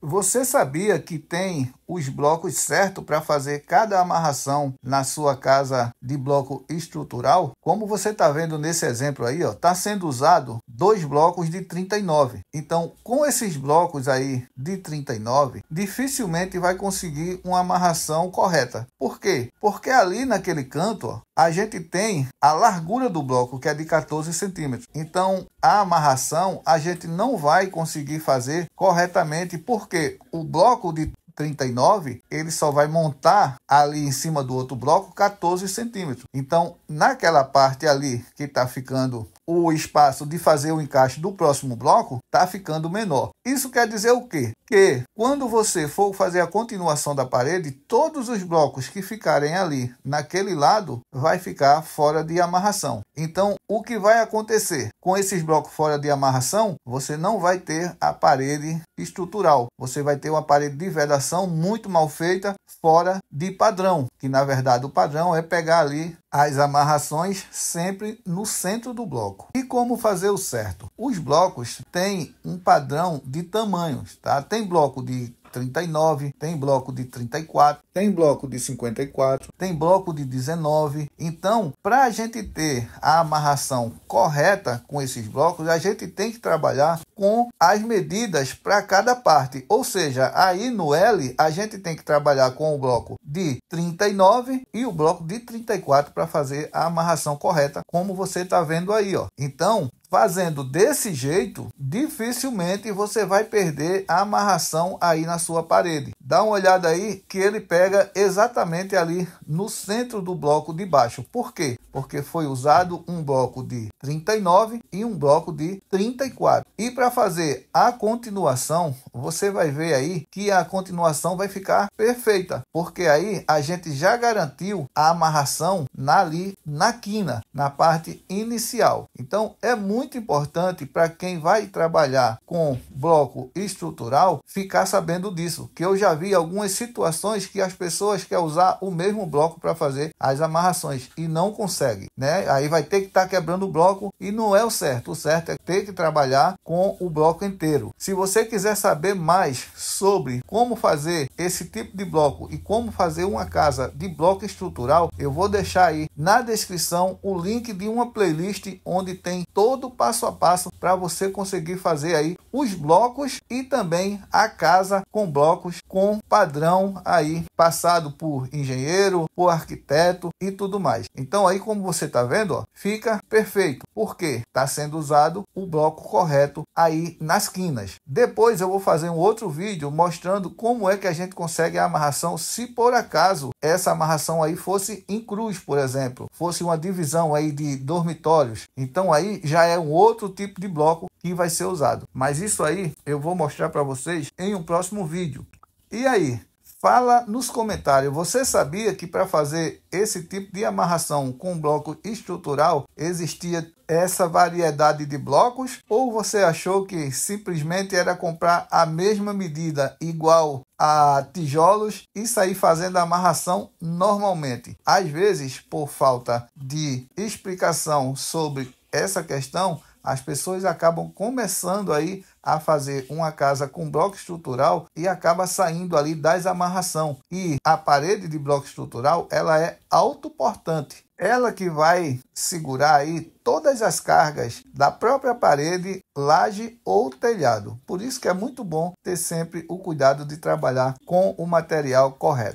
Você sabia que tem os blocos certos para fazer cada amarração na sua casa de bloco estrutural? Como você está vendo nesse exemplo aí, está sendo usado dois blocos de 39. Então, com esses blocos aí de 39, dificilmente vai conseguir uma amarração correta. Por quê? Porque ali naquele canto, ó, a gente tem a largura do bloco, que é de 14 centímetros. Então, a amarração a gente não vai conseguir fazer corretamente, porque o bloco de 39, ele só vai montar ali em cima do outro bloco 14 centímetros. Então, naquela parte ali que está ficando o espaço de fazer o encaixe do próximo bloco está ficando menor. Isso quer dizer o quê? Que quando você for fazer a continuação da parede, todos os blocos que ficarem ali naquele lado vai ficar fora de amarração. Então o que vai acontecer? Com esses blocos fora de amarração, você não vai ter a parede estrutural. Você vai ter uma parede de vedação muito mal feita, fora de padrão. Que na verdade o padrão é pegar ali as amarrações sempre no centro do bloco. E como fazer o certo? Os blocos têm um padrão de tamanhos, tá? Tem bloco de 39, tem bloco de 34, tem bloco de 54, tem bloco de 19. Então, para a gente ter a amarração correta com esses blocos, a gente tem que trabalhar com as medidas para cada parte. Ou seja, aí no L, a gente tem que trabalhar com o bloco de 39 e o bloco de 34 para fazer a amarração correta, como você está vendo aí. Ó. Então, Fazendo desse jeito, dificilmente você vai perder a amarração aí na sua parede. Dá uma olhada aí que ele pega exatamente ali no centro do bloco de baixo. Por quê? Porque foi usado um bloco de 39 e um bloco de 34. E para fazer a continuação, você vai ver aí que a continuação vai ficar perfeita. Porque aí a gente já garantiu a amarração ali na quina, na parte inicial. Então é muito muito importante para quem vai trabalhar com bloco estrutural ficar sabendo disso, que eu já vi algumas situações que as pessoas querem usar o mesmo bloco para fazer as amarrações e não consegue, né? Aí vai ter que estar tá quebrando o bloco e não é o certo. O certo é ter que trabalhar com o bloco inteiro. Se você quiser saber mais sobre como fazer esse tipo de bloco e como fazer uma casa de bloco estrutural, eu vou deixar aí na descrição o link de uma playlist onde tem todo passo a passo para você conseguir fazer aí os blocos e também a casa com blocos com padrão aí passado por engenheiro, por arquiteto e tudo mais. Então aí como você está vendo, ó, fica perfeito, porque está sendo usado o bloco correto aí nas quinas. Depois eu vou fazer um outro vídeo mostrando como é que a gente consegue a amarração se por acaso essa amarração aí fosse em cruz, por exemplo, fosse uma divisão aí de dormitórios. Então aí já é um outro tipo de bloco que vai ser usado. Mas isso aí eu vou mostrar para vocês em um próximo vídeo. E aí, fala nos comentários. Você sabia que para fazer esse tipo de amarração com bloco estrutural existia essa variedade de blocos? Ou você achou que simplesmente era comprar a mesma medida igual a tijolos e sair fazendo a amarração normalmente? Às vezes, por falta de explicação sobre essa questão, as pessoas acabam começando aí a fazer uma casa com bloco estrutural e acaba saindo ali das amarração. E a parede de bloco estrutural, ela é autoportante. Ela que vai segurar aí todas as cargas da própria parede, laje ou telhado. Por isso que é muito bom ter sempre o cuidado de trabalhar com o material correto.